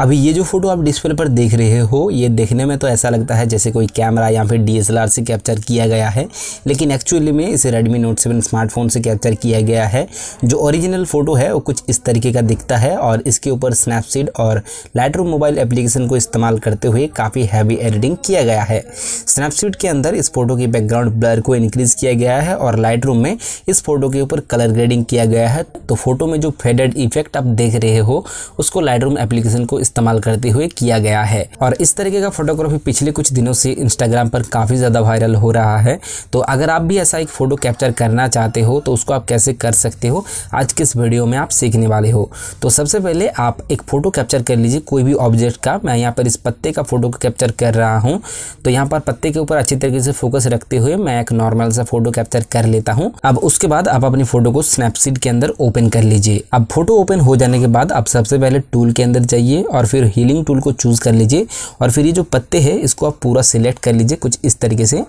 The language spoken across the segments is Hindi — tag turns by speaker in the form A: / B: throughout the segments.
A: अभी ये जो फ़ोटो आप डिस्प्ले पर देख रहे हो ये देखने में तो ऐसा लगता है जैसे कोई कैमरा या फिर डीएसएलआर से कैप्चर किया गया है लेकिन एक्चुअली में इसे रेडमी नोट सेवन स्मार्टफोन से कैप्चर किया गया है जो ओरिजिनल फ़ोटो है वो कुछ इस तरीके का दिखता है और इसके ऊपर स्नैपसीड और लाइटरूम मोबाइल एप्लीकेशन को इस्तेमाल करते हुए काफ़ी हैवी एडिटिंग किया गया है स्नैपसीड के अंदर इस फोटो की बैकग्राउंड ब्लर को इनक्रीज़ किया गया है और लाइट में इस फोटो के ऊपर कलर ग्रेडिंग किया गया है तो फोटो में जो फेडेड इफेक्ट आप देख रहे हो उसको लाइट एप्लीकेशन को इस्तेमाल करते हुए किया गया है और इस तरीके का फोटोग्राफी पिछले कुछ दिनों से इंस्टाग्राम पर काफ़ी ज़्यादा वायरल हो रहा है तो अगर आप भी ऐसा एक फ़ोटो कैप्चर करना चाहते हो तो उसको आप कैसे कर सकते हो आज के इस वीडियो में आप सीखने वाले हो तो सबसे पहले आप एक फ़ोटो कैप्चर कर लीजिए कोई भी ऑब्जेक्ट का मैं यहाँ पर इस पत्ते का फ़ोटो कैप्चर कर रहा हूँ तो यहाँ पर पत्ते के ऊपर अच्छी तरीके से फोकस रखते हुए मैं एक नॉर्मल सा फ़ोटो कैप्चर कर लेता हूँ अब उसके बाद आप अपनी फ़ोटो को स्नैपसीड के अंदर ओपन कर लीजिए अब फोटो ओपन हो जाने के बाद आप सबसे पहले टूल के अंदर जाइए और और फिर हीलिंग टूल को चूज़ कर लीजिए और फिर ये जो पत्ते हैं इसको आप पूरा सिलेक्ट कर लीजिए कुछ इस तरीके से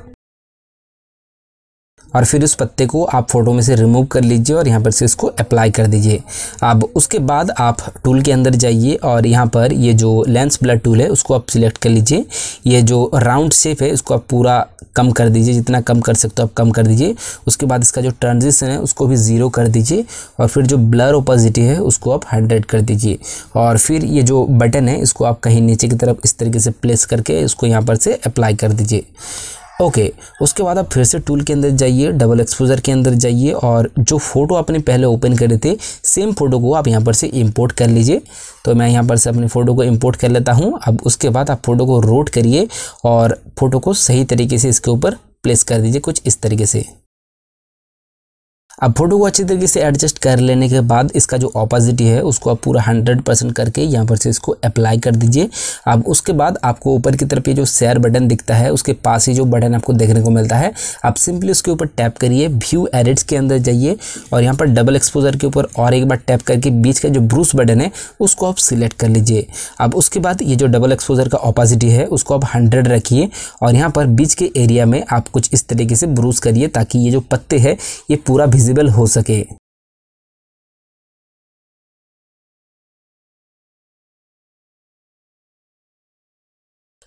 A: और फिर उस पत्ते को आप फ़ोटो में से रिमूव कर लीजिए और यहाँ पर से इसको अप्लाई कर दीजिए अब उसके बाद आप टूल के अंदर जाइए और यहाँ पर ये जो लेंस ब्लड टूल है उसको आप सिलेक्ट कर लीजिए ये जो राउंड शेप है उसको आप पूरा कम कर दीजिए जितना कम कर सकते हो आप कम कर दीजिए उसके बाद इसका जो ट्रांजिशन है उसको भी ज़ीरो कर दीजिए और फिर जो ब्लर ओपोजिटी है उसको आप हंड्रेड कर दीजिए और फिर ये जो बटन है इसको आप कहीं नीचे की तरफ इस तरीके से प्लेस करके इसको यहाँ पर से अप्लाई कर दीजिए ओके उसके बाद आप फिर से टूल के अंदर जाइए डबल एक्सपोजर के अंदर जाइए और जो फ़ोटो आपने पहले ओपन करे थे सेम फ़ोटो को आप यहाँ पर से इंपोर्ट कर लीजिए तो मैं यहाँ पर से अपने फ़ोटो को इंपोर्ट कर लेता हूँ अब उसके बाद आप फ़ोटो को रोट करिए और फ़ोटो को सही तरीके से इसके ऊपर प्लेस कर दीजिए कुछ इस तरीके से अब फोटो को अच्छी तरीके से एडजस्ट कर लेने के बाद इसका जो ऑपोजिट है उसको आप पूरा हंड्रेड परसेंट करके यहाँ पर से इसको अप्लाई कर दीजिए अब उसके बाद आपको ऊपर की तरफ ये जो शेयर बटन दिखता है उसके पास ही जो बटन आपको देखने को मिलता है आप सिंपली उसके ऊपर टैप करिए व्यू एडिट्स के अंदर जाइए और यहाँ पर डबल एक्सपोजर के ऊपर और एक बार टैप करके बीच का जो ब्रूस बटन है उसको आप सिलेक्ट कर लीजिए अब उसके बाद ये जो डबल एक्सपोजर का ऑपोजिटी है उसको आप हंड्रेड रखिए और यहाँ पर बीच के एरिया में आप कुछ इस तरीके से ब्रूस करिए ताकि ये जो पत्ते हैं ये पूरा भिजिट विजिबल हो सके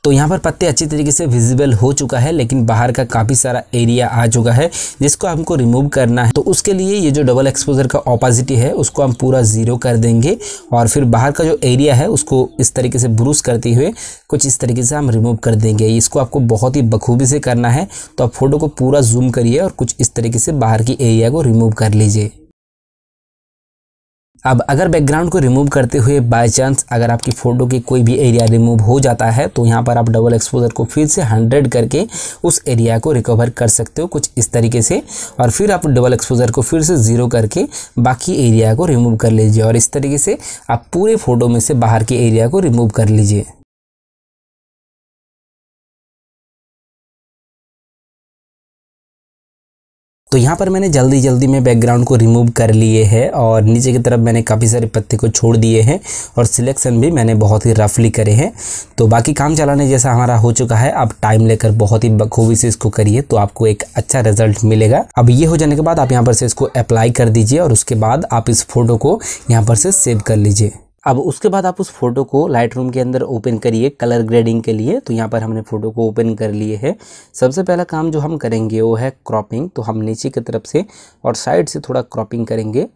A: तो यहाँ पर पत्ते अच्छी तरीके से विजिबल हो चुका है लेकिन बाहर का काफ़ी सारा एरिया आ चुका है जिसको हमको रिमूव करना है तो उसके लिए ये जो डबल एक्सपोजर का ऑपोजिटी है उसको हम पूरा ज़ीरो कर देंगे और फिर बाहर का जो एरिया है उसको इस तरीके से ब्रूस करते हुए कुछ इस तरीके से हम रिमूव कर देंगे इसको आपको बहुत ही बखूबी से करना है तो आप फोटो को पूरा जूम करिए और कुछ इस तरीके से बाहर की एरिया को रिमूव कर लीजिए अब अगर बैकग्राउंड को रिमूव करते हुए बाय चांस अगर आपकी फ़ोटो की कोई भी एरिया रिमूव हो जाता है तो यहाँ पर आप डबल एक्सपोजर को फिर से हंड्रेड करके उस एरिया को रिकवर कर सकते हो कुछ इस तरीके से और फिर आप डबल एक्सपोजर को फिर से ज़ीरो करके बाकी एरिया को रिमूव कर लीजिए और इस तरीके से आप पूरे फ़ोटो में से बाहर के एरिया को रिमूव कर लीजिए तो यहाँ पर मैंने जल्दी जल्दी में बैकग्राउंड को रिमूव कर लिए है और नीचे की तरफ मैंने काफ़ी सारे पत्ते को छोड़ दिए हैं और सिलेक्शन भी मैंने बहुत ही रफली करे हैं तो बाकी काम चलाने जैसा हमारा हो चुका है आप टाइम लेकर बहुत ही बखूबी से इसको करिए तो आपको एक अच्छा रिजल्ट मिलेगा अब ये हो जाने के बाद आप यहाँ पर से इसको अप्लाई कर दीजिए और उसके बाद आप इस फोटो को यहाँ पर से सेव कर लीजिए अब उसके बाद आप उस फोटो को लाइट रूम के अंदर ओपन करिए कलर ग्रेडिंग के लिए तो यहाँ पर हमने फ़ोटो को ओपन कर लिए है सबसे पहला काम जो हम करेंगे वो है क्रॉपिंग तो हम नीचे की तरफ से और साइड से थोड़ा क्रॉपिंग करेंगे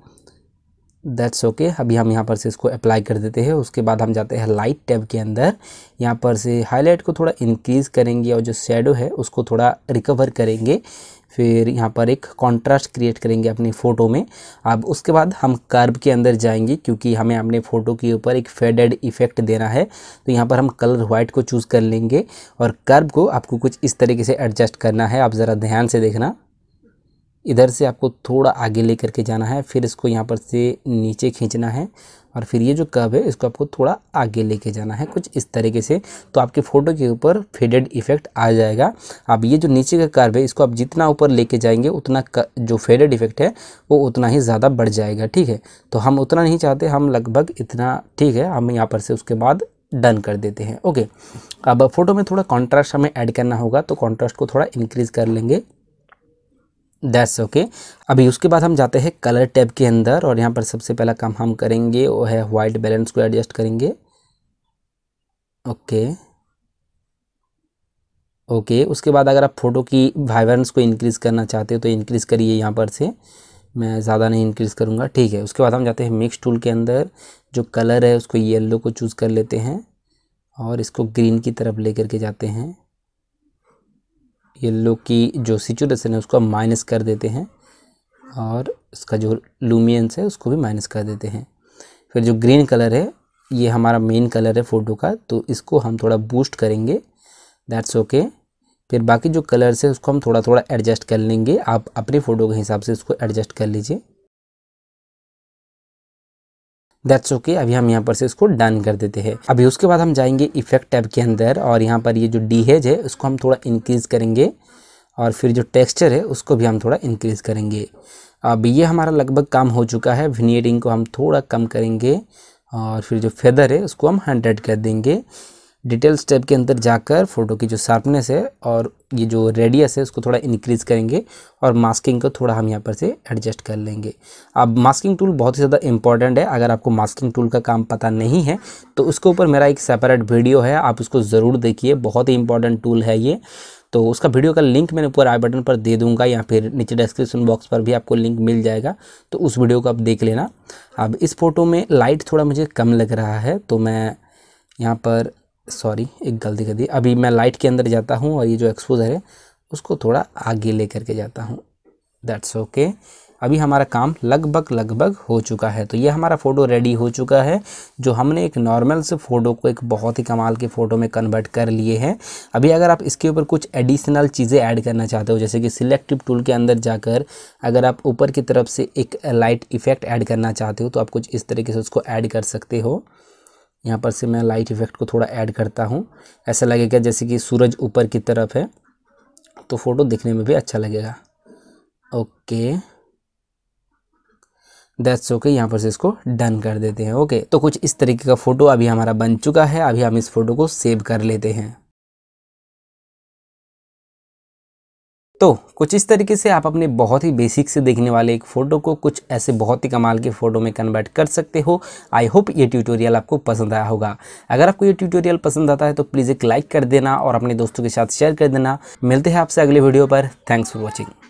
A: दैट्स ओके okay. अभी हम यहाँ पर से इसको अप्लाई कर देते हैं उसके बाद हम जाते हैं लाइट टैब के अंदर यहाँ पर से हाईलाइट को थोड़ा इंक्रीज़ करेंगे और जो शेडो है उसको थोड़ा रिकवर करेंगे फिर यहाँ पर एक कॉन्ट्रास्ट क्रिएट करेंगे अपनी फ़ोटो में अब उसके बाद हम कर्ब के अंदर जाएंगे क्योंकि हमें अपने फ़ोटो के ऊपर एक फेडेड इफेक्ट देना है तो यहाँ पर हम कलर वाइट को चूज़ कर लेंगे और कर्ब को आपको कुछ इस तरीके से एडजस्ट करना है आप ज़रा ध्यान से देखना इधर से आपको थोड़ा आगे ले करके जाना है फिर इसको यहाँ पर से नीचे खींचना है और फिर ये जो कब है इसको आपको थोड़ा आगे लेके जाना है कुछ इस तरीके से तो आपके फ़ोटो के ऊपर फेडेड इफेक्ट आ जाएगा अब ये जो नीचे का कर्व है इसको आप जितना ऊपर लेके जाएंगे उतना जो फेडेड इफेक्ट है वो उतना ही ज़्यादा बढ़ जाएगा ठीक है तो हम उतना नहीं चाहते हम लगभग इतना ठीक है हम यहाँ पर से उसके बाद डन कर देते हैं ओके अब फोटो में थोड़ा कॉन्ट्रास्ट हमें ऐड करना होगा तो कॉन्ट्रास्ट को थोड़ा इंक्रीज़ कर लेंगे दैट्स ओके okay. अभी उसके बाद हम जाते हैं कलर टैब के अंदर और यहाँ पर सबसे पहला काम हम करेंगे वो है वाइट बैलेंस को एडजस्ट करेंगे ओके okay. Okay okay. उसके बाद अगर आप फ़ोटो की वाइब्रेंस को इंक्रीज़ करना चाहते हो तो इंक्रीज़ करिए यहाँ पर से मैं ज़्यादा नहीं इंक्रीज़ करूँगा ठीक है उसके बाद हम जाते हैं मिक्स टूल के अंदर जो कलर है उसको येल्लो को चूज़ कर लेते हैं और इसको ग्रीन की तरफ ले करके जाते हैं येल्लो की जो सिचुएशन है उसको हम माइनस कर देते हैं और इसका जो लूमियंस है उसको भी माइनस कर देते हैं फिर जो ग्रीन कलर है ये हमारा मेन कलर है फ़ोटो का तो इसको हम थोड़ा बूस्ट करेंगे दैट्स ओके okay. फिर बाकी जो कलर्स है उसको हम थोड़ा थोड़ा एडजस्ट कर लेंगे आप अपनी फ़ोटो के हिसाब से उसको एडजस्ट कर लीजिए दैट्स ओके okay, अभी हम यहाँ पर से इसको डन कर देते हैं अभी उसके बाद हम जाएंगे इफेक्ट टैब के अंदर और यहाँ पर ये जो डी हेज है उसको हम थोड़ा इंक्रीज़ करेंगे और फिर जो टेक्स्चर है उसको भी हम थोड़ा इंक्रीज़ करेंगे अब ये हमारा लगभग काम हो चुका है विनियडिंग को हम थोड़ा कम करेंगे और फिर जो फेदर है उसको हम हंड्रेड कर देंगे डिटेल स्टेप के अंदर जाकर फ़ोटो की जो शार्पनेस है और ये जो रेडियस है उसको थोड़ा इंक्रीज़ करेंगे और मास्किंग को थोड़ा हम यहाँ पर से एडजस्ट कर लेंगे अब मास्किंग टूल बहुत ही ज़्यादा इंपॉर्टेंट है अगर आपको मास्किंग टूल का काम पता नहीं है तो उसके ऊपर मेरा एक सेपरेट वीडियो है आप उसको ज़रूर देखिए बहुत ही इंपॉर्टेंट टूल है ये तो उसका वीडियो का लिंक मैंने ऊपर आई बटन पर दे दूंगा या फिर नीचे डिस्क्रिप्शन बॉक्स पर भी आपको लिंक मिल जाएगा तो उस वीडियो को आप देख लेना अब इस फ़ोटो में लाइट थोड़ा मुझे कम लग रहा है तो मैं यहाँ पर सॉरी एक गलती कर दी अभी मैं लाइट के अंदर जाता हूँ और ये जो एक्सपोजर है उसको थोड़ा आगे ले करके जाता हूँ दैट्स ओके अभी हमारा काम लगभग लगभग हो चुका है तो ये हमारा फ़ोटो रेडी हो चुका है जो हमने एक नॉर्मल से फ़ोटो को एक बहुत ही कमाल के फ़ोटो में कन्वर्ट कर लिए हैं अभी अगर आप इसके ऊपर कुछ एडिशनल चीज़ें ऐड करना चाहते हो जैसे कि सिलेक्टिव टूल के अंदर जाकर अगर आप ऊपर की तरफ से एक लाइट इफ़ेक्ट ऐड करना चाहते हो तो आप कुछ इस तरीके से उसको ऐड कर सकते हो यहाँ पर से मैं लाइट इफेक्ट को थोड़ा ऐड करता हूँ ऐसा लगेगा जैसे कि सूरज ऊपर की तरफ है तो फ़ोटो दिखने में भी अच्छा लगेगा ओके दैट्स ओके यहाँ पर से इसको डन कर देते हैं ओके okay, तो कुछ इस तरीके का फ़ोटो अभी हमारा बन चुका है अभी हम इस फ़ोटो को सेव कर लेते हैं तो कुछ इस तरीके से आप अपने बहुत ही बेसिक से देखने वाले एक फ़ोटो को कुछ ऐसे बहुत ही कमाल के फ़ोटो में कन्वर्ट कर सकते हो आई होप ये ट्यूटोरियल आपको पसंद आया होगा अगर आपको ये ट्यूटोरियल पसंद आता है तो प्लीज़ एक लाइक कर देना और अपने दोस्तों के साथ शेयर कर देना मिलते हैं आपसे अगले वीडियो पर थैंक्स फॉर वॉचिंग